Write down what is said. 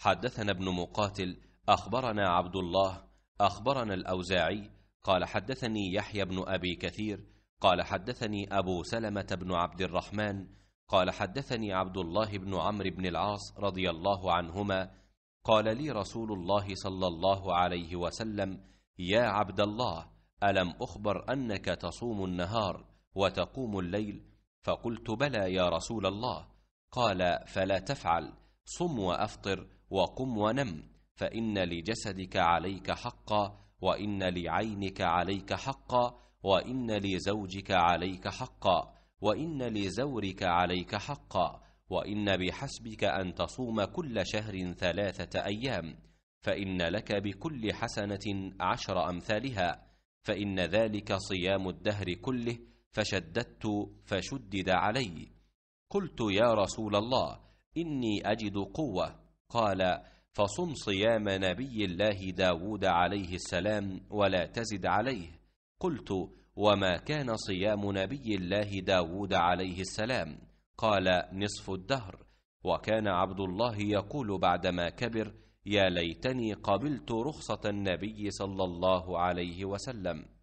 حدثنا ابن مقاتل أخبرنا عبد الله أخبرنا الأوزاعي قال حدثني يحيى بن أبي كثير قال حدثني أبو سلمة بن عبد الرحمن قال حدثني عبد الله بن عمرو بن العاص رضي الله عنهما قال لي رسول الله صلى الله عليه وسلم يا عبد الله ألم أخبر أنك تصوم النهار وتقوم الليل فقلت بلى يا رسول الله قال فلا تفعل صم وأفطر وقم ونم فان لجسدك عليك حقا وان لعينك عليك حقا وان لزوجك عليك حقا وان لزورك عليك حقا وان بحسبك ان تصوم كل شهر ثلاثه ايام فان لك بكل حسنه عشر امثالها فان ذلك صيام الدهر كله فشددت فشدد علي قلت يا رسول الله اني اجد قوه قال فصم صيام نبي الله داود عليه السلام ولا تزد عليه قلت وما كان صيام نبي الله داود عليه السلام قال نصف الدهر وكان عبد الله يقول بعدما كبر يا ليتني قبلت رخصه النبي صلى الله عليه وسلم